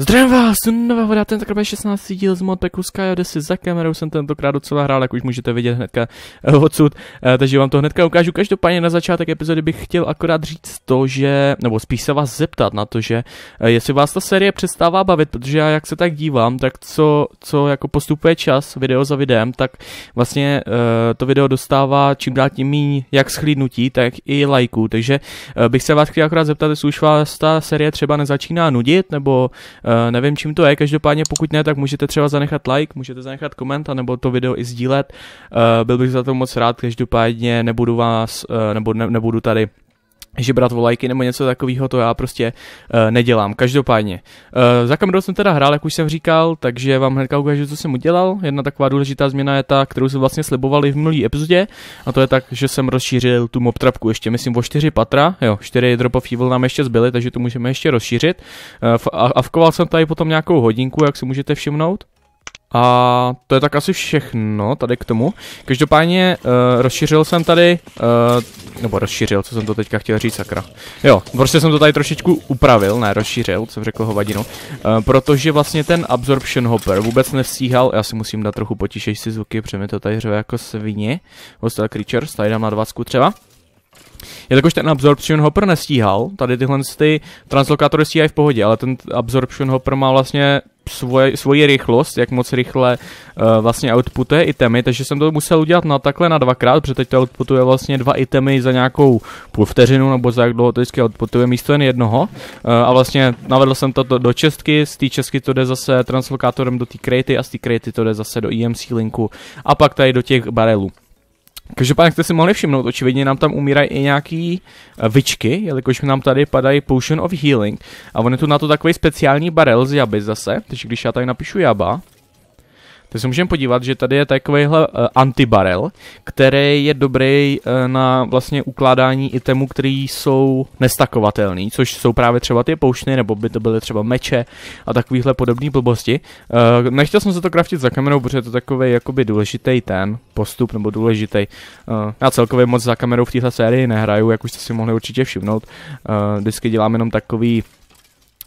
Zdravím vás, nová voda, ten takové 16. díl z Modpacku Odyssey, za kamerou jsem tentokrát docela hrál, jak už můžete vidět hnedka eh, odsud, eh, takže vám to hnedka ukážu. Každopádně na začátek epizody bych chtěl akorát říct to, že, nebo spíš se vás zeptat na to, že eh, jestli vás ta série přestává bavit, protože já jak se tak dívám, tak co, co jako postupuje čas video za videem, tak vlastně to video dostává čím dál tím méně jak schlídnutí, tak i lajků, takže bych se vás chtěl akorát zeptat, jestli už vás ta série třeba nezačíná nudit, nebo Uh, nevím, čím to je, každopádně pokud ne, tak můžete třeba zanechat like, můžete zanechat koment, nebo to video i sdílet. Uh, byl bych za to moc rád, každopádně nebudu vás, uh, nebo ne, nebudu tady že brát volajky nebo něco takového, to já prostě uh, nedělám. Každopádně, uh, za kamerou jsem teda hrál, jak už jsem říkal, takže vám hnedka ukážu, co jsem udělal. Jedna taková důležitá změna je ta, kterou jsem vlastně slibovali v minulý epizodě, a to je tak, že jsem rozšířil tu mob trapku ještě, myslím, o čtyři patra, jo, čtyři dropov evil nám ještě zbyly, takže tu můžeme ještě rozšířit. Uh, a vkoval jsem tady potom nějakou hodinku, jak si můžete všimnout. A to je tak asi všechno tady k tomu. Každopádně uh, rozšířil jsem tady, uh, nebo rozšířil, co jsem to teďka chtěl říct, sakra. Jo, prostě jsem to tady trošičku upravil, ne rozšířil, jsem řekl hovadinu, uh, protože vlastně ten absorption hopper vůbec nestíhal, já si musím dát trochu potišej si zvuky, protože mi to tady řve jako svině, hostel creatures, tady dám na 20 třeba. Jelikož ten Absorption Hopper nestíhal, tady tyhle ty translokátory stíhají v pohodě, ale ten Absorption Hopper má vlastně svoje, svoji rychlost, jak moc rychle uh, vlastně outputuje itemy, takže jsem to musel udělat na takhle na dvakrát, protože teď to outputuje vlastně dva itemy za nějakou půl vteřinu, nebo za jak dlouho to vždycky outputuje místo jen jednoho. Uh, a vlastně navedl jsem to do, do čestky, z té čestky to jde zase translokátorem do té kratey a z té kratey to jde zase do EMC linku a pak tady do těch barelů. Každopádně jste si mohli všimnout, očividně nám tam umírají i nějaký uh, vičky, jelikož nám tady padají Potion of Healing. A on je tu na to takový speciální barel z jaby zase, takže když já tady napíšu jaba, tak se můžeme podívat, že tady je takovýhle uh, eh, antibarel, který je dobrý uh, na vlastně ukládání itemů, který jsou nestakovatelný, což jsou právě třeba ty poušny, nebo by to byly třeba meče a takovýhle podobné blbosti. Uh, nechtěl jsem se to kraftit za kamerou, protože je to takový jakoby důležitý ten postup, nebo důležitý. Uh, já celkově moc za kamerou v této sérii nehraju, jak už jste si mohli určitě všimnout. Uh, vždycky dělám jenom takový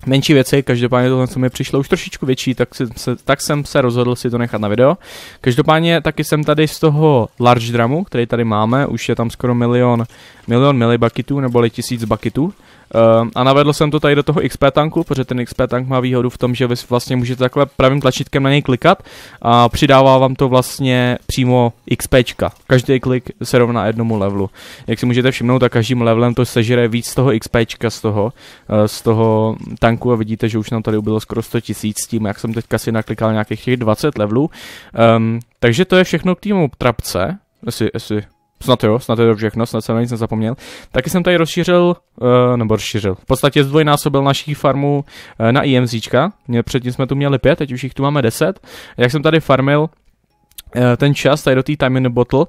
menší věci, každopádně tohle co mi přišlo už trošičku větší, tak, si, se, tak jsem se rozhodl si to nechat na video. Každopádně taky jsem tady z toho large dramu, který tady máme, už je tam skoro milion, milion milibakitů, neboli tisíc bakitů, Eh, a navedl jsem to tady do toho XP tanku, protože ten XP tank má výhodu v tom, že vy vlastně můžete takhle pravým tlačítkem na něj klikat a přidává vám to vlastně přímo XP. Každý klik se rovná jednomu levelu. Jak si můžete všimnout, tak každým levelem to sežere víc z toho XP z toho, z toho tanku a vidíte, že už nám tady ubylo skoro 100 tisíc s tím, jak jsem teďka si naklikal nějakých těch 20 levelů. Um, takže to je všechno k týmu trapce, jestli, jestli Snad jo, snad je to všechno, snad jsem na nic nezapomněl. Taky jsem tady rozšířil, uh, nebo rozšířil, v podstatě zdvojnásobil naší farmu uh, na IMZčka. Předtím jsme tu měli pět, teď už jich tu máme deset. Jak jsem tady farmil, eh, ten čas tady do té time in bottle,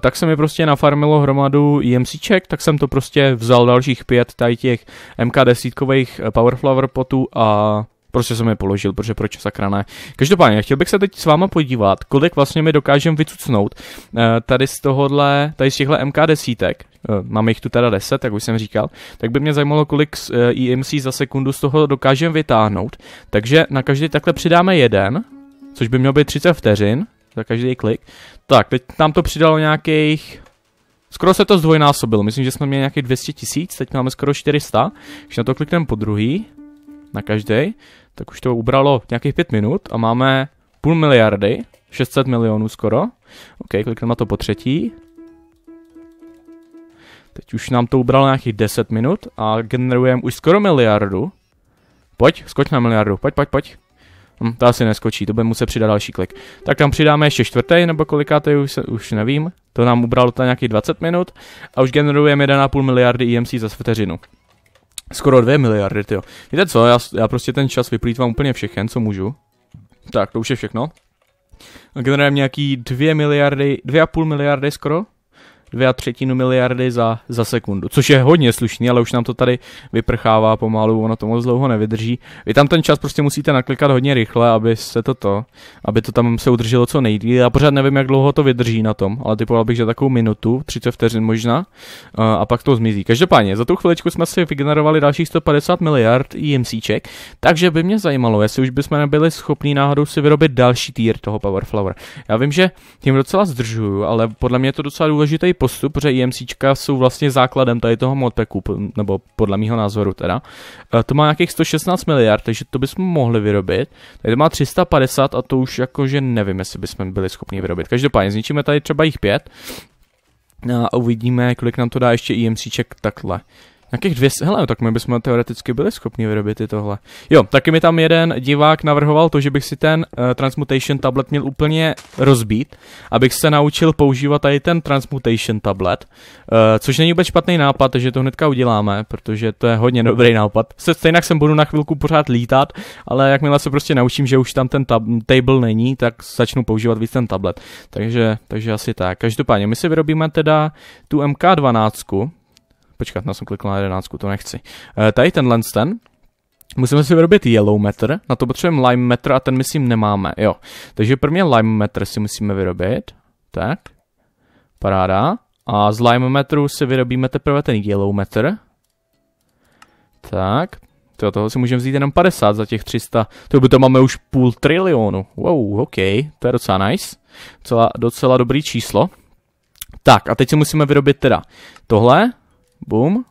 tak se mi prostě nafarmilo hromadu EMCček, tak jsem to prostě vzal dalších pět tady těch MK10 powerflower potů a Prostě jsem je položil, protože proč sakra ne. Každopádně, chtěl bych se teď s váma podívat, kolik vlastně mi dokážem vycucnout eh, tady z tohohle, tady z těchhle MK desítek, eh, mám jich tu teda 10, jak už jsem říkal, tak by mě zajímalo, kolik EMC eh, za sekundu z toho dokážem vytáhnout. Takže na každý takhle přidáme jeden, což by mělo být 30 vteřin za každý klik. Tak, teď nám to přidalo nějakých Skoro se to zdvojnásobilo, myslím, že jsme měli nějakých 200 tisíc, teď máme skoro 400. Když na to klikneme po druhý, na každý, tak už to ubralo nějakých pět minut a máme půl miliardy, 600 milionů skoro. OK, klikneme na to po třetí. Teď už nám to ubralo nějakých 10 minut a generujeme už skoro miliardu. Pojď, skoč na miliardu, pojď, pojď, pojď. Hm, to asi neskočí, to bude muset přidat další klik. Tak tam přidáme ještě čtvrtý, nebo kolikátý, už, se, už nevím. To nám ubralo to nějakých 20 minut a už generujeme 1,5 miliardy EMC za vteřinu. Skoro dvě miliardy, jo. Víte co, já, já prostě ten čas vyplýtvám úplně všechen, co můžu. Tak, to už je všechno. Generujeme nějaký 2 miliardy, 2,5 miliardy skoro dvě a třetinu miliardy za, za sekundu, což je hodně slušný, ale už nám to tady vyprchává pomalu, ono to moc dlouho nevydrží. Vy tam ten čas prostě musíte naklikat hodně rychle, aby se to to, aby to tam se udrželo co nejdíl. Já pořád nevím, jak dlouho to vydrží na tom, ale typoval bych, že takovou minutu, 30 vteřin možná, a pak to zmizí. Každopádně, za tu chviličku jsme si vygenerovali dalších 150 miliard EMCček, takže by mě zajímalo, jestli už bychom nebyli schopni náhodou si vyrobit další tier toho Power Flower. Já vím, že tím docela zdržuju, ale podle mě je to docela důležitý postup, že IMCčka jsou vlastně základem tady toho modpacku, nebo podle mýho názoru teda. E, to má nějakých 116 miliard, takže to bychom mohli vyrobit. Tady to má 350 a to už jakože nevím, jestli bychom byli schopni vyrobit. Každopádně zničíme tady třeba jich pět, no a uvidíme, kolik nám to dá ještě IMCček takhle. Nějakých 200, hele, no, tak my bychom teoreticky byli schopni vyrobit i tohle. Jo, taky mi tam jeden divák navrhoval to, že bych si ten uh, transmutation tablet měl úplně rozbít, abych se naučil používat tady ten transmutation tablet, uh, což není vůbec špatný nápad, takže to hnedka uděláme, protože to je hodně dobrý nápad. Se, stejnak jsem budu na chvilku pořád lítat, ale jakmile se prostě naučím, že už tam ten tab- table není, tak začnu používat víc ten tablet. Takže, takže asi tak. Každopádně, my si vyrobíme teda tu MK12, Počkat, já no, jsem klikl na jedenáctku, to nechci. E, tady tenhle ten, Musíme si vyrobit yellow meter, na to potřebujeme lime meter a ten myslím nemáme, jo. Takže prvně lime meter si musíme vyrobit, tak, paráda. A z lime metru si vyrobíme teprve ten yellow meter. Tak, to toho si můžeme vzít jenom 50 za těch 300, to by to máme už půl trilionu, wow, ok, to je docela nice, docela, docela dobrý číslo. Tak a teď si musíme vyrobit teda tohle, Boom,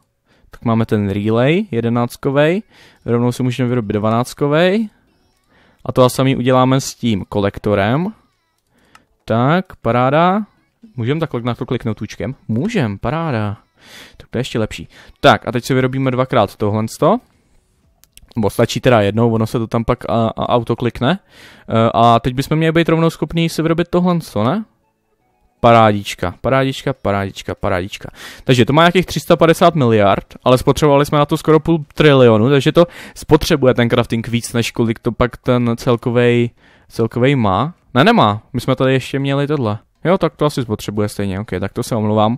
tak máme ten relay jedenáctkovej, rovnou si můžeme vyrobit dvanáctkovej a to samý uděláme s tím kolektorem. Tak, paráda. Můžeme takhle na to kliknout tučkem? Můžem, paráda. Tak to je ještě lepší. Tak a teď si vyrobíme dvakrát tohle Bo stačí teda jednou, ono se to tam pak a, a auto klikne. E, a teď bychom měli být rovnou schopni si vyrobit tohle, co ne? Parádička, parádička, parádička, parádička. Takže to má nějakých 350 miliard, ale spotřebovali jsme na to skoro půl trilionu, takže to spotřebuje ten crafting víc, než kolik to pak ten celkový celkový má. Ne, nemá, my jsme tady ještě měli tohle. Jo, tak to asi spotřebuje stejně, ok, tak to se omlouvám.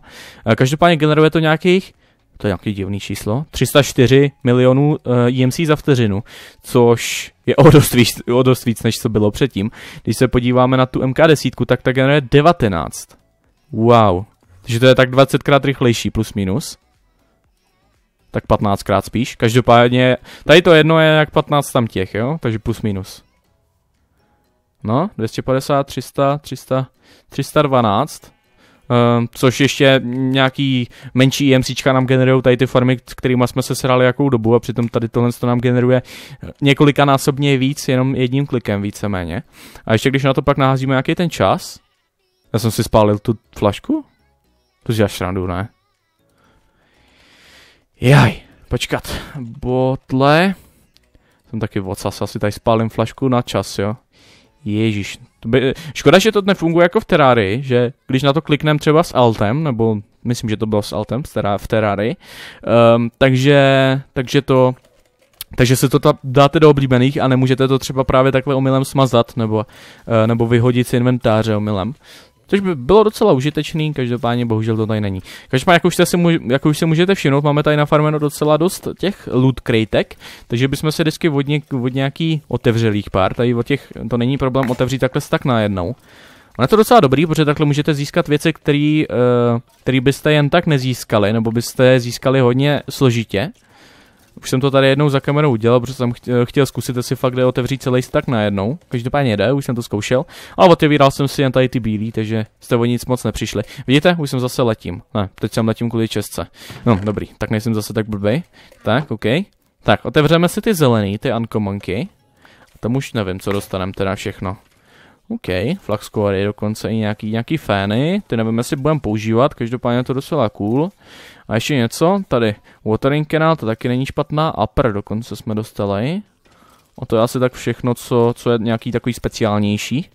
Eh, každopádně generuje to nějakých, to je nějaký divný číslo, 304 milionů uh, eh, EMC za vteřinu, což je o dost, víc, o dost víc, než co bylo předtím. Když se podíváme na tu MK10, tak ta generuje 19. Wow. Takže to je tak 20krát rychlejší, plus minus. Tak 15krát spíš. Každopádně, tady to jedno je jak 15 tam těch, jo? Takže plus minus. No, 250, 300, 300, 312. Uh, což ještě nějaký menší EMCčka nám generují tady ty farmy, s kterými jsme se srali jakou dobu a přitom tady tohle to nám generuje několika násobně víc, jenom jedním klikem víceméně. A ještě když na to pak naházíme nějaký ten čas, já jsem si spálil tu flašku? To si srandu, ne? Jaj, počkat, botle, jsem taky v asi tady spálím flašku na čas, jo. Ježíš. By, škoda, že to nefunguje jako v Terrari, že když na to kliknem třeba s Altem, nebo myslím, že to bylo s Altem v Terrari, um, takže, takže to takže se to ta, dáte do oblíbených a nemůžete to třeba právě takhle omylem smazat nebo, uh, nebo vyhodit z inventáře omylem. Což by bylo docela užitečný, každopádně bohužel to tady není. Každopádně, jak už, jste si jak už si můžete všimnout, máme tady na farmeno docela dost těch loot krejtek, takže bychom se vždycky od, něk, od nějaký otevřelých pár, tady od těch, to není problém otevřít takhle tak najednou. Ono je to docela dobrý, protože takhle můžete získat věci, které uh, eh, který byste jen tak nezískali, nebo byste získali hodně složitě. Už jsem to tady jednou za kamerou udělal, protože jsem chtěl zkusit, jestli fakt jde otevřít celý stack najednou. Každopádně jde, už jsem to zkoušel. Ale otevíral jsem si jen tady ty bílý, takže jste o nic moc nepřišli. Vidíte, už jsem zase letím. Ne, teď jsem letím kvůli česce. No, dobrý, tak nejsem zase tak blbý. Tak, OK. Tak, otevřeme si ty zelený, ty ankomanky. Tam už nevím, co dostaneme teda všechno. OK, Flaxcore, dokonce i nějaký, nějaký fény, ty nevím, jestli budeme používat, každopádně je to docela cool. A ještě něco, tady Watering Canal, to taky není špatná, Upper dokonce jsme dostali. A to je asi tak všechno, co, co je nějaký takový speciálnější.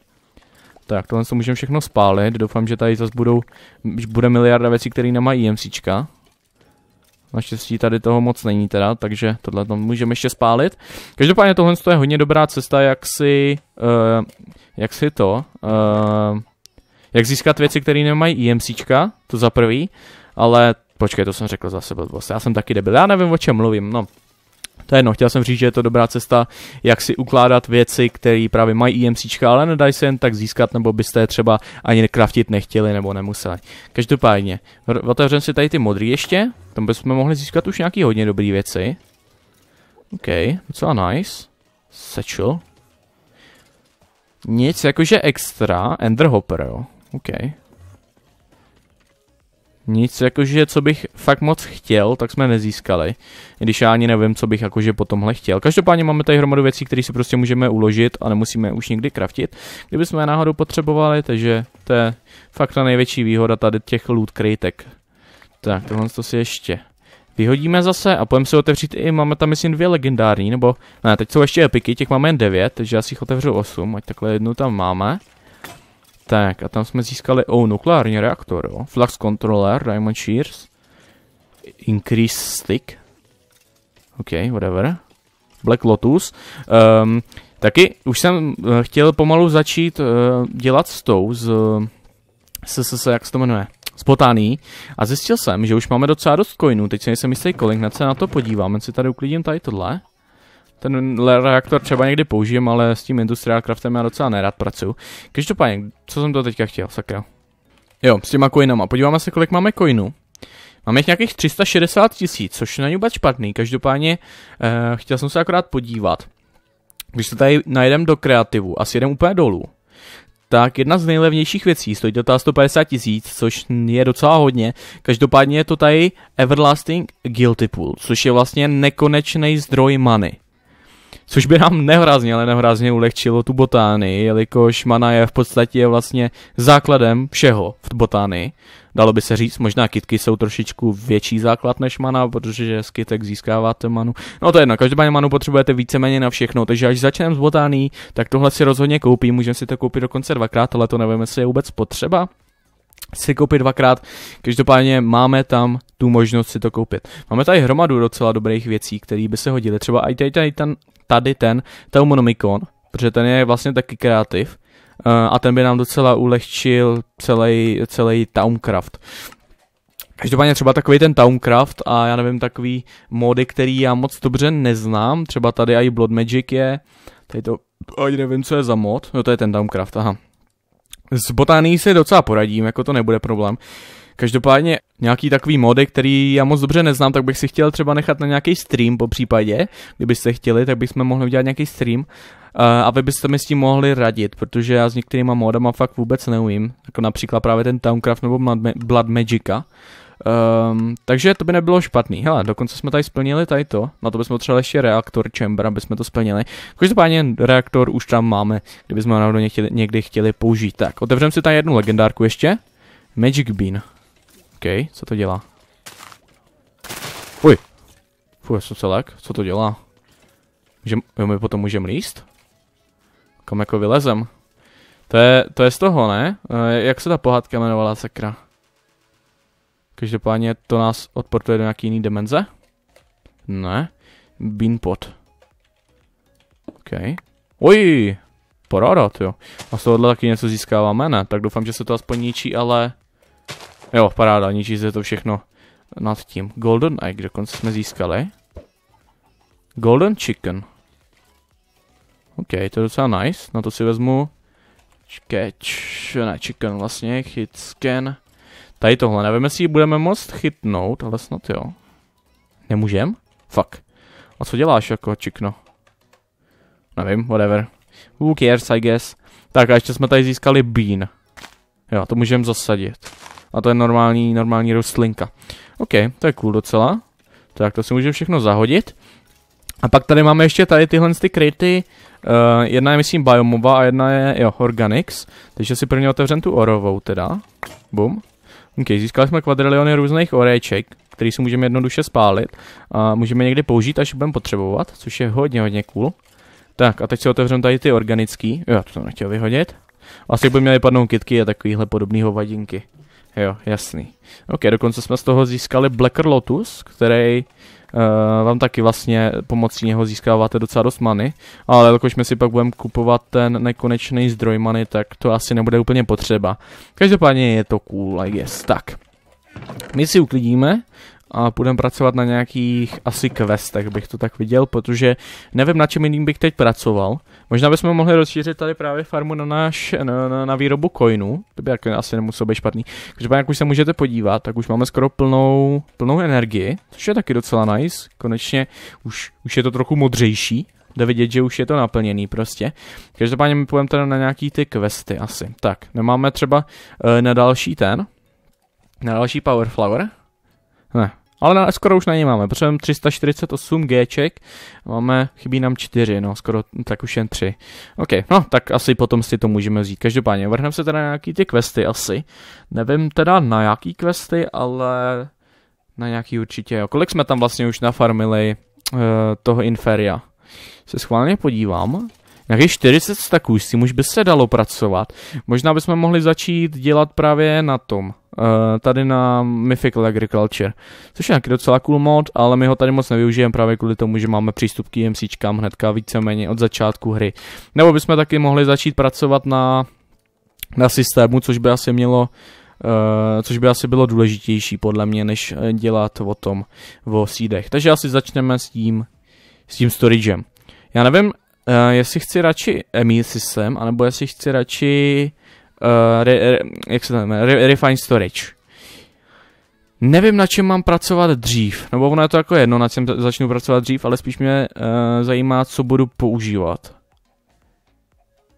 Tak, tohle se můžeme všechno spálit, doufám, že tady zase budou, bude miliarda věcí, které nemají EMCčka. Naštěstí tady toho moc není teda, takže tohle tam můžeme ještě spálit. Každopádně tohle je hodně dobrá cesta, jak si, uh, jak si to, uh, jak získat věci, které nemají IMCčka, e to za prvý, ale počkej, to jsem řekl za sebe, já jsem taky debil, já nevím, o čem mluvím, no. To je jedno, chtěl jsem říct, že je to dobrá cesta, jak si ukládat věci, které právě mají IMC, e ale nedají se jen tak získat, nebo byste je třeba ani kraftit nechtěli nebo nemuseli. Každopádně, otevřeme si tady ty modrý ještě, tam bychom mohli získat už nějaký hodně dobrý věci. OK, docela nice. Sečil. Nic jakože extra, Enderhopper, jo. OK nic, jakože co bych fakt moc chtěl, tak jsme nezískali. Když já ani nevím, co bych jakože po tomhle chtěl. Každopádně máme tady hromadu věcí, které si prostě můžeme uložit a nemusíme už nikdy kraftit, kdybychom je náhodou potřebovali, takže to je fakt ta největší výhoda tady těch loot krytek. Tak, tohle to si ještě vyhodíme zase a pojďme si otevřít i, máme tam myslím dvě legendární, nebo ne, teď jsou ještě epiky, těch máme jen devět, takže já si jich otevřu osm, ať takhle jednu tam máme. Tak a tam jsme získali oh, nukleární reaktor, jo. Flux controller, diamond shears. Increase stick. OK, whatever. Black Lotus. Um, taky už jsem eh, chtěl pomalu začít uh, dělat s tou, z, se s, s, jak se to jmenuje, z A zjistil jsem, že už máme docela dost coinů, teď se nejsem jistý kolik, hned se na to podívám, jen si tady uklidím tady tohle. Ten reaktor třeba někdy použijem, ale s tím Industrial Craftem já docela nerad pracuju. Každopádně, co jsem to teďka chtěl, sakra. Jo, s těma coinama. Podíváme se, kolik máme coinů. Máme jich nějakých 360 tisíc, což není vůbec špatný. Každopádně uh, chtěl jsem se akorát podívat. Když se tady najdem do kreativu a sjedem úplně dolů, tak jedna z nejlevnějších věcí, stojí to 150 tisíc, což je docela hodně. Každopádně je to tady Everlasting Guilty Pool, což je vlastně nekonečný zdroj many. Což by nám nehorázně, ale nehorázně ulehčilo tu botánii, jelikož mana je v podstatě vlastně základem všeho v botánii. Dalo by se říct, možná kitky jsou trošičku větší základ než mana, protože z kitek získáváte manu. No to je jedno, každopádně manu potřebujete víceméně na všechno, takže až začneme s botány, tak tohle si rozhodně koupím, můžeme si to koupit dokonce dvakrát, ale to nevím, jestli je vůbec potřeba si koupit dvakrát. Každopádně máme tam tu možnost si to koupit. Máme tady hromadu docela dobrých věcí, které by se hodily. Třeba i tady, tady, ten, tady ten Teumonomicon, protože ten je vlastně taky kreativ eh, a ten by nám docela ulehčil celý, celý Towncraft. Každopádně třeba takový ten Towncraft a já nevím, takový mody, který já moc dobře neznám, třeba tady i Blood Magic je, tady to, ani nevím, co je za mod, no to je ten Towncraft, aha, s botánií se docela poradím, jako to nebude problém. Každopádně nějaký takový mody, který já moc dobře neznám, tak bych si chtěl třeba nechat na nějaký stream po případě. Kdybyste chtěli, tak bychom mohli udělat nějaký stream a vy byste mi s tím mohli radit, protože já s některýma modama fakt vůbec neumím, jako například právě ten Towncraft nebo Blood Magica, Um, takže to by nebylo špatný. Hele, dokonce jsme tady splnili tady to. Na to bychom potřebovali ještě reaktor chamber, aby jsme to splnili. Každopádně reaktor už tam máme, kdybychom ho náhodou někdy, někdy chtěli použít. Tak, otevřeme si tady jednu legendárku ještě. Magic Bean. OK, co to dělá? Fuj. Fuj, jsem celek, co to dělá? Můžem, jo, my potom můžeme líst? Kam jako vylezem? To je, to je z toho, ne? E, jak se ta pohádka jmenovala, sakra? Každopádně to nás odportuje do nějaký jiný dimenze? Ne. Beanpot. OK. Oj! Paráda, jo. A z tohohle taky něco získáváme, ne? Tak doufám, že se to aspoň ničí, ale... Jo, paráda, ničí se to všechno nad tím. Golden egg dokonce jsme získali. Golden chicken. OK, to je docela nice. Na to si vezmu... Catch, ne chicken vlastně, hit scan. Tady tohle, nevím, jestli ji budeme moct chytnout, ale snad jo. Nemůžem? Fuck. A co děláš jako čikno? Nevím, whatever. Who cares, I guess. Tak a ještě jsme tady získali bean. Jo, to můžeme zasadit. A to je normální, normální rostlinka. OK, to je cool docela. Tak to si můžeme všechno zahodit. A pak tady máme ještě tady tyhle ty kryty. Uh, jedna je myslím biomova a jedna je, jo, organics. Takže si prvně otevřem tu orovou teda. Bum. OK, získali jsme kvadriliony různých oréček, který si můžeme jednoduše spálit a můžeme někdy použít, až budeme potřebovat, což je hodně, hodně cool. Tak a teď si otevřeme tady ty organický. Jo, to jsem nechtěl vyhodit. Asi by měly padnout kitky a takovýhle podobný hovadinky. Jo, jasný. OK, dokonce jsme z toho získali Blacker Lotus, který Eh, vám taky vlastně pomocí něho získáváte docela dost many, ale jakož my si pak budeme kupovat ten nekonečný zdroj many, tak to asi nebude úplně potřeba. Každopádně je to cool, I guess. Tak. My si uklidíme, a půjdeme pracovat na nějakých asi questech, bych to tak viděl, protože nevím, na čem jiným bych teď pracoval. Možná bychom mohli rozšířit tady právě farmu na, náš, na, na, na výrobu coinů, to by jako asi nemuselo být špatný. Takže jak už se můžete podívat, tak už máme skoro plnou, plnou energii, což je taky docela nice. Konečně už, už je to trochu modřejší, jde vidět, že už je to naplněný prostě. Každopádně my půjdeme teda na nějaký ty questy asi. Tak, nemáme třeba uh, na další ten, na další Power Flower? Ne, ale na, skoro už na ní máme, protože 348 Gček, máme, chybí nám 4, no skoro, hm, tak už jen 3. OK, no, tak asi potom si to můžeme vzít. Každopádně, vrhneme se teda na nějaký ty questy asi. Nevím teda na jaký questy, ale na nějaký určitě. Jo. Kolik jsme tam vlastně už nafarmili uh, toho Inferia? Se schválně podívám. Nějakých 40 staků, s tím už by se dalo pracovat. Možná bychom mohli začít dělat právě na tom, eh, tady na Mythical Agriculture, což je nějaký docela cool mod, ale my ho tady moc nevyužijeme právě kvůli tomu, že máme přístup k IMCčkám hnedka víceméně od začátku hry. Nebo bychom taky mohli začít pracovat na, na systému, což by asi mělo Uh, což by asi bylo důležitější podle mě, než eh, dělat o tom o sídech. Takže asi začneme s tím, s tím storagem. Já nevím, uh, jestli chci radši EMI systém, anebo jestli chci radši uh, re, re, jak se to jmenuje, re, Refine Storage. Nevím, na čem mám pracovat dřív, nebo ono je to jako jedno, na čem začnu pracovat dřív, ale spíš mě uh, zajímá, co budu používat.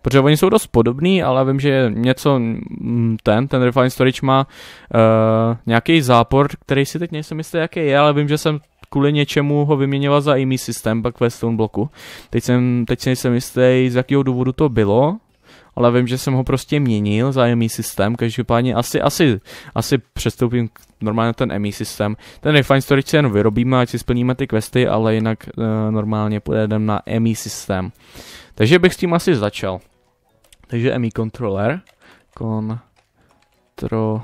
Protože oni jsou dost podobný, ale vím, že něco mm, ten, ten Refine Storage má uh, nějaký zápor, který si teď nejsem jistý, jaký je, ale vím, že jsem kvůli něčemu ho vyměnila za jiný systém pak ve bloku. Teď jsem, teď jsem jistý, z jakého důvodu to bylo, ale vím, že jsem ho prostě měnil za jiný systém, každopádně asi, asi, asi přestoupím normálně ten EMI systém. Ten fajn Storage si jen vyrobíme, ať si splníme ty questy, ale jinak uh, normálně pojedeme na EMI systém. Takže bych s tím asi začal. Takže EMI controller, controller,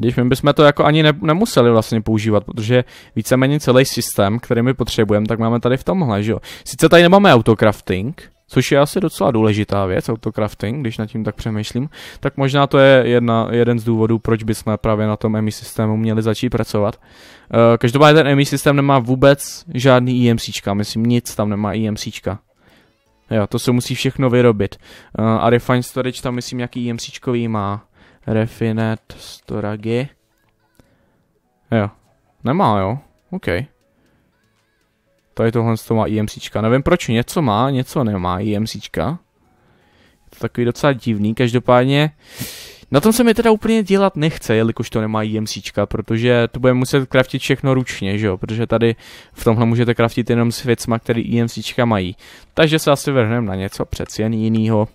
když my bychom to jako ani ne, nemuseli vlastně používat, protože víceméně celý systém, který my potřebujeme, tak máme tady v tomhle, že jo. Sice tady nemáme autocrafting, což je asi docela důležitá věc, autocrafting, když nad tím tak přemýšlím, tak možná to je jedna, jeden z důvodů, proč bychom právě na tom EMI systému měli začít pracovat. Uh, každopádně ten EMI systém nemá vůbec žádný IMCčka, myslím nic tam nemá IMCčka. Jo, to se musí všechno vyrobit. Uh, a Refine Storage tam myslím, jaký IMCčkový má. Refinet Storagi. Jo. Nemá, jo. OK. Tady tohle to má IMC. Nevím proč, něco má, něco nemá IMC. Je to takový docela divný, každopádně... Na tom se mi teda úplně dělat nechce, jelikož to nemá IMC, protože to bude muset kraftit všechno ručně, že jo? Protože tady v tomhle můžete kraftit jenom s věcma, který IMC mají. Takže se asi vrhneme na něco přeci jen jinýho.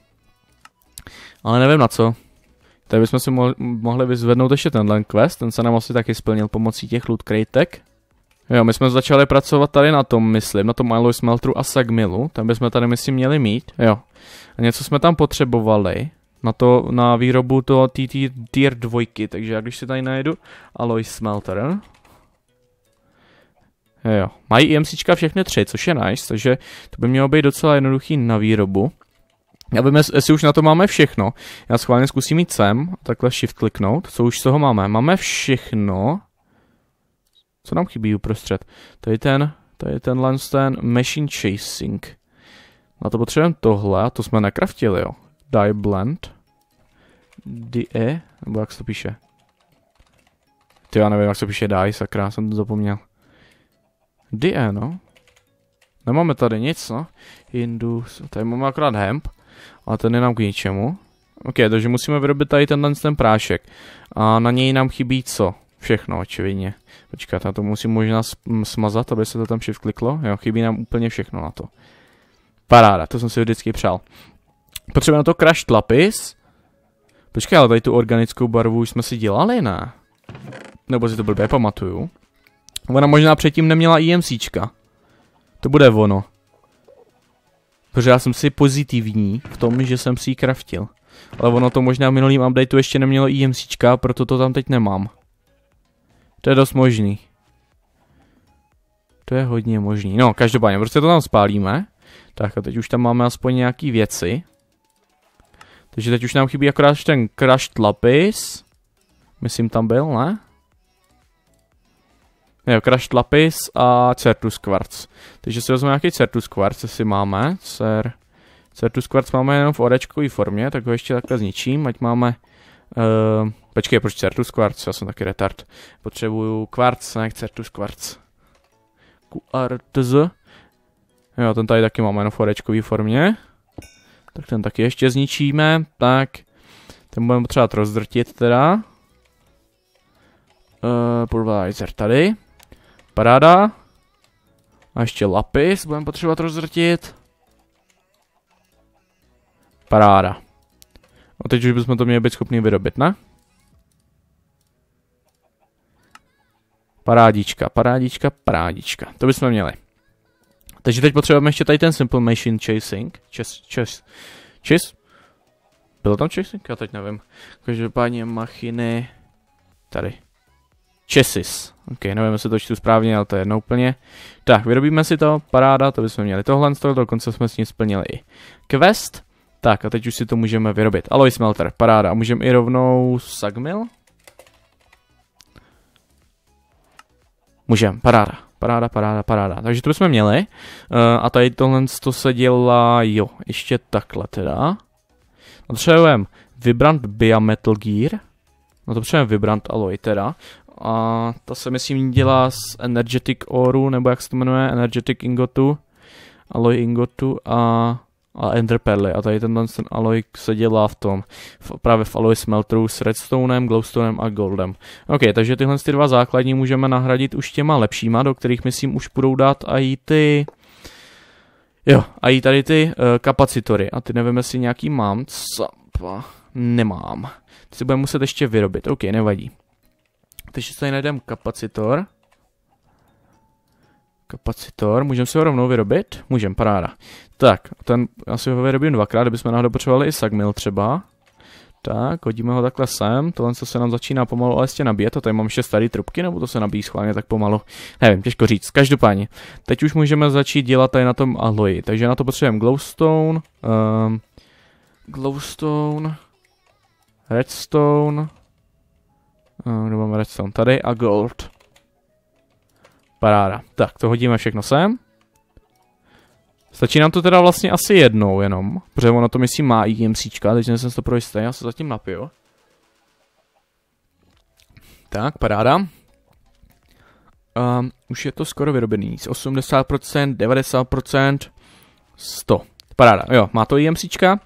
Ale nevím na co. Tady bychom si mohli vyzvednout ještě tenhle quest, ten se nám asi taky splnil pomocí těch loot cratek. Jo, my jsme začali pracovat tady na tom, myslím, na tom Alloy Smeltru a Sagmilu, tam bychom tady, myslím, měli mít, jo. A něco jsme tam potřebovali, na to, na výrobu toho tier 2, takže já když si tady najedu Alloy Smelter, Jo, mají IMCčka všechny tři, což je nice, takže to by mělo být docela jednoduchý na výrobu. Já víme, jestli už na to máme všechno. Já schválně zkusím jít sem, takhle shift kliknout, co už z toho máme. Máme všechno. Co nám chybí uprostřed? je ten, to je ten machine chasing. Na to potřebujeme tohle, to jsme nakraftili, jo. Die blend. Die, e, nebo jak se to píše? Ty já nevím, jak se píše die, sakra, jsem to zapomněl. Die, e, no. Nemáme tady nic, no. Indus, tady máme akorát hemp. A ten je nám k ničemu. OK, takže musíme vyrobit tady tenhle ten prášek. A na něj nám chybí co? Všechno, očividně. Počkat, já to musím možná smazat, aby se to tam všechno kliklo. Jo, chybí nám úplně všechno na to. Paráda, to jsem si vždycky přál. Potřebujeme na to crushed lapis. Počkej, ale tady tu organickou barvu už jsme si dělali, ne? Nebo si to blbě pamatuju. Ona možná předtím neměla IMCčka. To bude ono. Protože já jsem si pozitivní v tom, že jsem si ji kraftil. Ale ono to možná v minulým updateu ještě nemělo IMCčka, proto to tam teď nemám. To je dost možný. To je hodně možný. No, každopádně, prostě to tam spálíme. Tak a teď už tam máme aspoň nějaký věci. Takže teď už nám chybí akorát ten crushed lapis. Myslím tam byl, ne? Jo, Crash Lapis a Certus Quartz. Takže si vezmeme nějaký Certus Quartz, jestli máme. Cer... Certus Quartz máme jenom v orečkové formě, tak ho ještě takhle zničím, ať máme... Uh, počkej, proč Certus Quartz? Já jsem taky retard. Potřebuju Quartz, ne Certus Quartz. Quartz. Jo, ten tady taky máme jenom v orečkové formě. Tak ten taky ještě zničíme, tak... Ten budeme potřebovat rozdrtit teda. Uh, pulverizer tady. Paráda. A ještě lapis budeme potřebovat rozrtit. Paráda. A teď už bychom to měli být schopni vyrobit, ne? Parádička, parádička, parádička. To bychom měli. Takže teď potřebujeme ještě tady ten Simple Machine Chasing. Čes, čes, čes. Bylo tam chasing? Já teď nevím. Každopádně machiny. Tady. Chessis. Ok, nevím, jestli to čtu správně, ale to je jedno úplně. Tak, vyrobíme si to, paráda, to bychom měli tohle, z toho dokonce jsme s ním splnili i quest. Tak a teď už si to můžeme vyrobit. Aloy smelter, paráda. A můžeme i rovnou Sagmil? Můžeme, paráda. Paráda, paráda, paráda. Takže to bychom měli. Uh, a tady tohle to se dělá, jo, ještě takhle teda. Potřebujeme Vibrant Biometal Gear. No to potřebujeme Vibrant Alloy teda a ta se myslím dělá z Energetic Oru, nebo jak se to jmenuje, Energetic Ingotu, Alloy Ingotu a, a Ender Perly. A tady tenhle ten Aloy se dělá v tom, v, právě v alloy smelteru s redstoneem, glowstoneem a goldem. OK, takže tyhle ty dva základní můžeme nahradit už těma lepšíma, do kterých myslím už budou dát a i ty... Jo, a i tady ty uh, kapacitory. A ty nevím, jestli nějaký mám. Capa. Nemám. Ty si budeme muset ještě vyrobit. OK, nevadí. Takže si tady najdeme kapacitor. Kapacitor, můžeme si ho rovnou vyrobit? Můžem, paráda. Tak, ten asi ho vyrobím dvakrát, kdybychom náhodou potřebovali i sagmil třeba. Tak, hodíme ho takhle sem, tohle co se nám začíná pomalu ale jistě nabíjet, to tady mám ještě staré trubky, nebo to se nabíjí schválně tak pomalu, nevím, těžko říct. Každopádně, teď už můžeme začít dělat tady na tom aloji, takže na to potřebujeme glowstone, um, glowstone, redstone, kdo eh, mám redstone? Tady a gold. Paráda. Tak, to hodíme všechno sem. Stačí nám to teda vlastně asi jednou jenom, protože ono to myslím má i IMCčka, teď jsem to pro jisté, já se zatím napiju. Tak, paráda. Um, už je to skoro vyrobený, 80%, 90%, 100. Paráda, jo, má to IMCčka,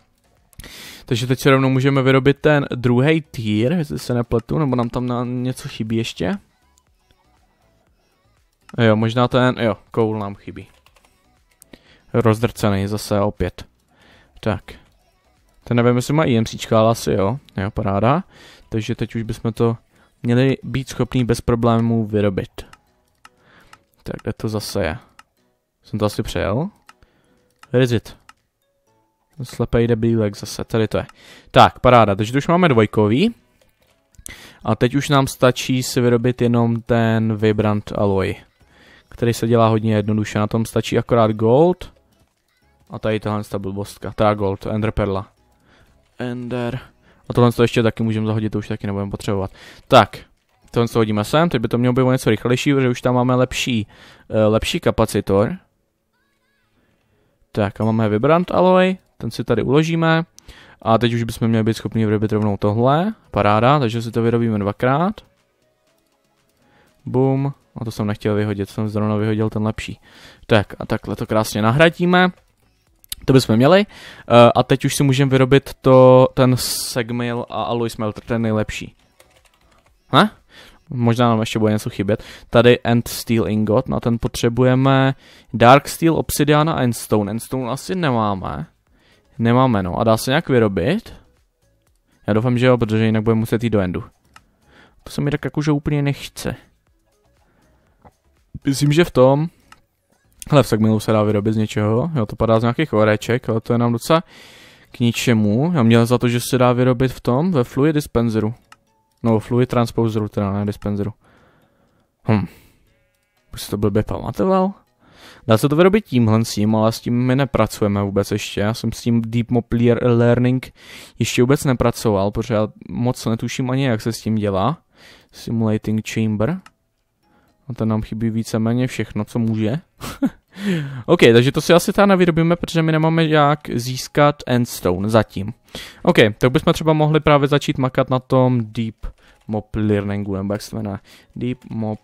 takže teď se rovnou můžeme vyrobit ten druhý tier, jestli se nepletu, nebo nám tam na něco chybí ještě. Jo, možná ten, jo, koul nám chybí. Rozdrcený zase opět. Tak. Ten nevím, jestli má IMCčka, ale asi jo. Jo, paráda. Takže teď už bychom to měli být schopný bez problémů vyrobit. Tak, kde to zase je? Jsem to asi přejel? Rizit. Slepej debílek zase, tady to je. Tak, paráda, takže to už máme dvojkový. A teď už nám stačí si vyrobit jenom ten Vibrant Alloy, který se dělá hodně jednoduše. Na tom stačí akorát gold a tady tohle ta blbostka, teda gold, ender perla, Ender. A tohle to ještě taky můžeme zahodit, to už taky nebudeme potřebovat. Tak, tohle to hodíme sem, teď by to mělo být něco rychlejší, protože už tam máme lepší, eh, lepší kapacitor. Tak a máme Vibrant Alloy, ten si tady uložíme a teď už bychom měli být schopni vyrobit rovnou tohle, paráda, takže si to vyrobíme dvakrát. Bum, a to jsem nechtěl vyhodit, jsem zrovna vyhodil ten lepší. Tak a takhle to krásně nahradíme. To bychom měli. Uh, a teď už si můžeme vyrobit to, ten Segmil a Alloy Smelter, ten nejlepší. Ha? Hm? Možná nám ještě bude něco chybět. Tady End Steel Ingot, na ten potřebujeme Dark Steel, Obsidiana a Endstone. Endstone asi nemáme. Nemáme, no. A dá se nějak vyrobit? Já doufám, že jo, protože jinak budeme muset jít do endu. To se mi tak jakože úplně nechce. Myslím, že v tom... Hele, v segmilu se dá vyrobit z něčeho. Jo, to padá z nějakých oreček, ale to je nám docela k ničemu. Já měl za to, že se dá vyrobit v tom, ve fluid dispenseru. No, fluid transposeru, teda ne dispenseru. Hm. Už si to blbě pamatoval? Dá se to vyrobit tímhle s tím, ale s tím my nepracujeme vůbec ještě. Já jsem s tím Deep Mop Learning ještě vůbec nepracoval, protože já moc netuším ani, jak se s tím dělá. Simulating Chamber. A no, ten nám chybí víceméně všechno, co může. OK, takže to si asi teda nevyrobíme, protože my nemáme jak získat endstone zatím. OK, tak bychom třeba mohli právě začít makat na tom deep mop learningu, nebo jak se jmenuje. Deep mop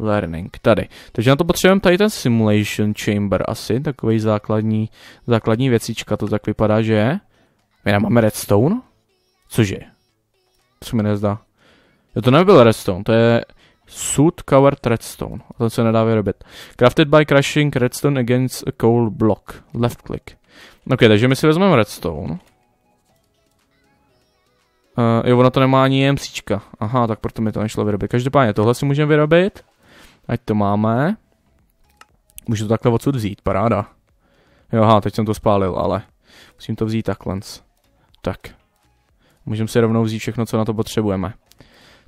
learning tady. Takže na to potřebujeme tady ten simulation chamber asi, takový základní, základní věcička, to tak vypadá, že je. My nemáme redstone? Cože? Co mi nezdá? Jo, to nebyl redstone, to je suit covered redstone. to se nedá vyrobit. Crafted by crushing redstone against a coal block. Left click. Ok, takže my si vezmeme redstone. Uh, jo, ono to nemá ani EMCčka. Aha, tak proto mi to nešlo vyrobit. Každopádně tohle si můžeme vyrobit. Ať to máme. Můžu to takhle odsud vzít, paráda. Jo, aha, teď jsem to spálil, ale musím to vzít takhle. Tak. Můžeme si rovnou vzít všechno, co na to potřebujeme.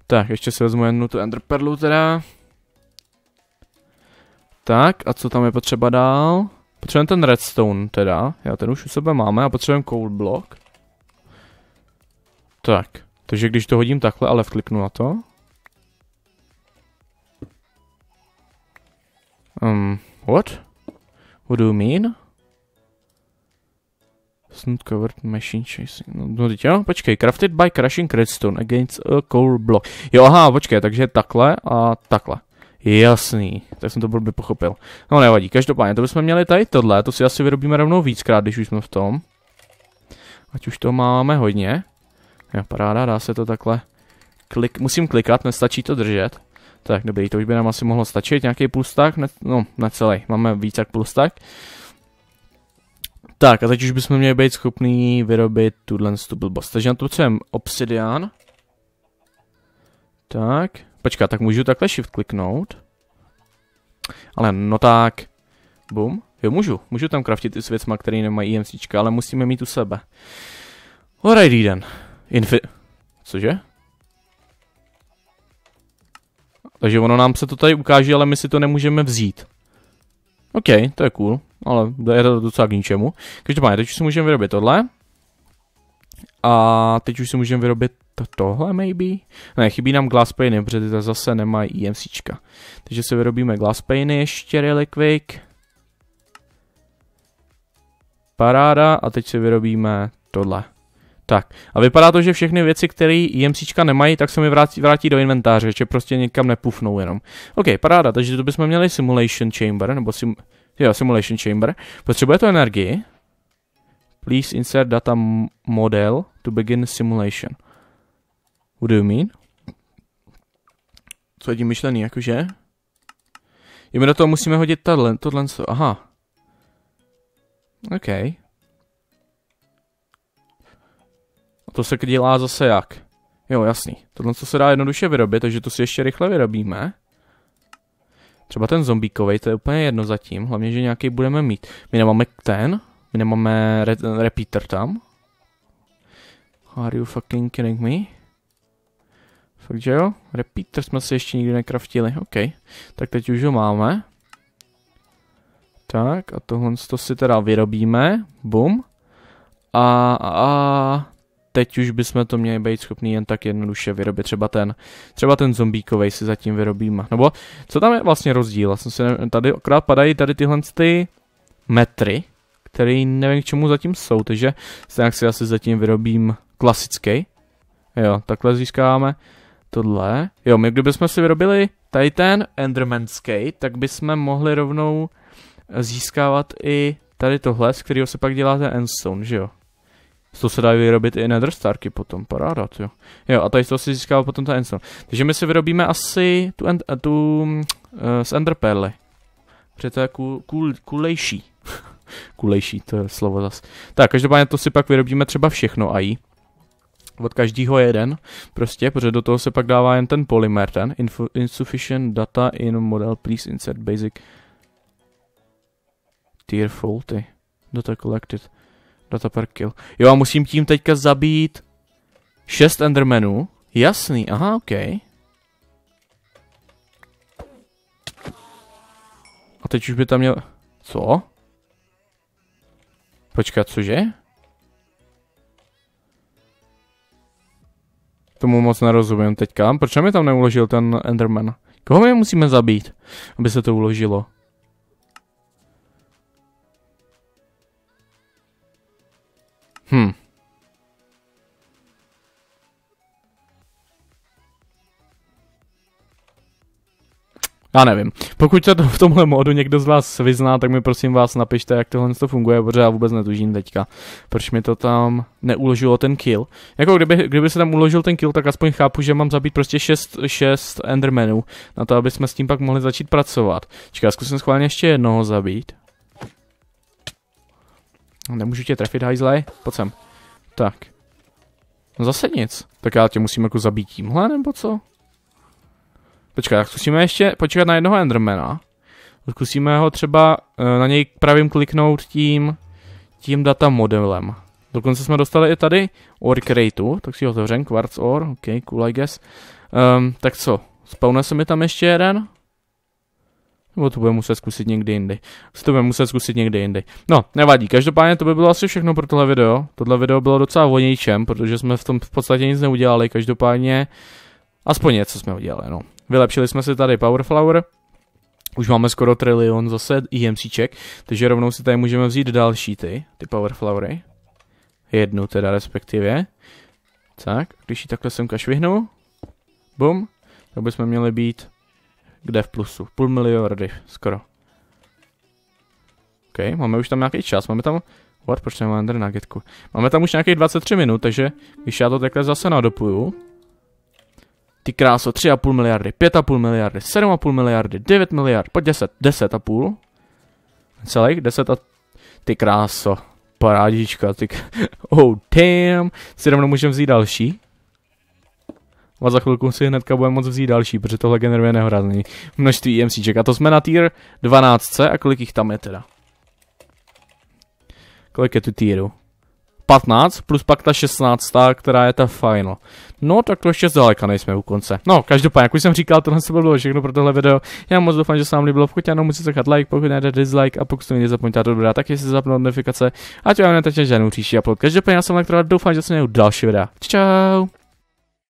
Tak, ještě si vezmu jednu tu enderperlu teda. Tak, a co tam je potřeba dál? Potřebujeme ten redstone teda, já ten už u sebe máme a potřebujeme cold block. Tak, takže když to hodím takhle ale vkliknu na to, Um, what? What do you mean? Snoot covered machine chasing. No, no teď jo, počkej. Crafted by crashing redstone against a core block. Jo, aha, počkej, takže takhle a takhle. Jasný, tak jsem to blbě pochopil. No nevadí, každopádně to bychom měli tady tohle, to si asi vyrobíme rovnou víckrát, když už jsme v tom. Ať už to máme hodně. Jo, paráda, dá se to takhle. Klik, musím klikat, nestačí to držet. Tak dobrý, to už by nám asi mohlo stačit, nějaký plus tak, ne, no na celý, máme víc jak plus tak. Tak a teď už bychom měli být schopný vyrobit tuhle tu blbost. Takže na to potřebujeme obsidian. Tak, počkat, tak můžu takhle shift kliknout. Ale no tak, bum, jo můžu, můžu tam craftit i s věcma, které nemají EMCčka, ale musíme mít u sebe. Alrighty den. Infi... Cože? Takže ono nám se to tady ukáže, ale my si to nemůžeme vzít. OK, to je cool, ale je to docela k ničemu. Každopádně, teď už si můžeme vyrobit tohle. A teď už si můžeme vyrobit tohle maybe? Ne, chybí nám glass painy, protože ty zase nemají EMCčka. Takže si vyrobíme glass painy ještě really quick. Paráda a teď si vyrobíme tohle. Tak a vypadá to, že všechny věci, které jemcíčka nemají, tak se mi vrátí, vrátí do inventáře, že prostě někam nepufnou jenom. OK, paráda, takže to bychom měli Simulation Chamber, nebo sim, jo, Simulation Chamber. Potřebuje to energii. Please insert data model to begin simulation. What do you mean? Co je tím myšlený, jakože? Jo, my do toho musíme hodit tohle, tohle, aha. OK. to se dělá zase jak? Jo, jasný. Tohle co se dá jednoduše vyrobit, takže to si ještě rychle vyrobíme. Třeba ten zombíkovej, to je úplně jedno zatím, hlavně, že nějaký budeme mít. My nemáme ten, my nemáme re repeater tam. Are you fucking kidding me? Fakt, že jo? Repeater jsme si ještě nikdy nekraftili, OK. Tak teď už ho máme. Tak a tohle to si teda vyrobíme, bum. A, a, a teď už bychom to měli být schopni jen tak jednoduše vyrobit. Třeba ten, třeba ten zombíkovej si zatím vyrobíme. Nebo co tam je vlastně rozdíl? Já jsem si nevím, tady okrát padají tady tyhle ty metry, které nevím k čemu zatím jsou, takže nějak si asi zatím vyrobím klasický. Jo, takhle získáme tohle. Jo, my kdybychom si vyrobili tady ten Enderman Skate, tak bychom mohli rovnou získávat i tady tohle, z kterého se pak dělá ten Endstone, že jo? toho se dá vyrobit i Starky potom, paráda, jo. Jo, a tady to vlastně si získává potom ta endstone. Takže my si vyrobíme asi tu, end, tu uh, z Pearly. Protože to je cool, cool, coolejší. coolejší, to je slovo zas. Tak, každopádně to si pak vyrobíme třeba všechno AI. Od každého jeden, prostě, protože do toho se pak dává jen ten polymer, ten. Info, insufficient data in model, please insert basic. Tearful, faulty, Data collected. Data per kill. Jo a musím tím teďka zabít 6 Endermanů. Jasný, aha, ok. A teď už by tam měl... Co? Počkat, cože? Tomu moc nerozumím teďka. Proč mi tam neuložil ten Enderman? Koho my musíme zabít, aby se to uložilo? Hm. Já nevím. Pokud se to v tomhle modu někdo z vás vyzná, tak mi prosím vás napište, jak tohle to funguje, protože já vůbec netužím teďka, proč mi to tam neuložilo ten kill. Jako kdyby, kdyby se tam uložil ten kill, tak aspoň chápu, že mám zabít prostě 6, 6 endermenů, na to, aby jsme s tím pak mohli začít pracovat. Čeká, zkusím schválně ještě jednoho zabít nemůžu tě trefit, hajzle. Pojď sem. Tak. No zase nic. Tak já tě musím jako zabít tímhle, nebo co? Počkej, tak zkusíme ještě počkat na jednoho Endermana. Zkusíme ho třeba eh, na něj pravým kliknout tím, tím data modelem. Dokonce jsme dostali i tady Ore Crateu, tak si ho otevřem, Quartz Ore, ok, cool I guess. Um, tak co, spawne se mi tam ještě jeden? Nebo to bude muset zkusit někdy jindy. To bude muset zkusit někdy jindy. No, nevadí. Každopádně to by bylo asi všechno pro tohle video. Tohle video bylo docela o protože jsme v tom v podstatě nic neudělali. Každopádně aspoň něco jsme udělali, no. Vylepšili jsme si tady Powerflower. Už máme skoro trilion zase EMCček, takže rovnou si tady můžeme vzít další ty, ty Powerflowery. Jednu teda respektive. Tak, když ji takhle semka švihnu, bum, tak bychom měli být kde v plusu. Půl miliardy, skoro. OK, máme už tam nějaký čas, máme tam... What, proč nemám Ender Nuggetku? Máme tam už nějakých 23 minut, takže když já to takhle zase nadopuju... Ty kráso, 3,5 miliardy, 5,5 miliardy, 7,5 miliardy, 9 miliard, po 10, 10,5. Celých 10 a... Ty kráso, parádička, ty... Oh damn, si rovnou můžeme vzít další a za chvilku si hnedka budeme moc vzít další, protože tohle generuje nehorazný množství MCček. A to jsme na tier 12 a kolik jich tam je teda? Kolik je tu týru? 15 plus pak ta 16, která je ta final. No, tak to ještě zdaleka nejsme u konce. No, každopádně, jak už jsem říkal, tohle se bylo všechno pro tohle video. Já moc doufám, že se vám líbilo. Pokud ano, musíte zachat like, pokud nejde dislike a pokud to mě zapomeňte to dobrá, tak jestli zapnout notifikace, ať vám neteče žádnou příští upload. Každopádně, já jsem Elektrovat, doufám, že se měl další videa. Čau!